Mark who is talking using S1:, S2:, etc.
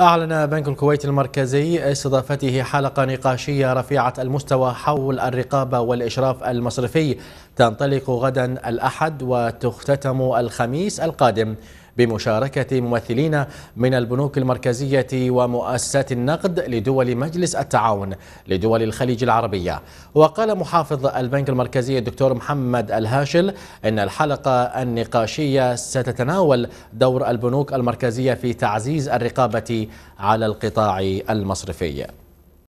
S1: أعلن بنك الكويت المركزي استضافته حلقة نقاشية رفيعة المستوى حول الرقابة والإشراف المصرفي تنطلق غدا الأحد وتختتم الخميس القادم بمشاركة ممثلين من البنوك المركزية ومؤسسات النقد لدول مجلس التعاون لدول الخليج العربية وقال محافظ البنك المركزي الدكتور محمد الهاشل إن الحلقة النقاشية ستتناول دور البنوك المركزية في تعزيز الرقابة على القطاع المصرفي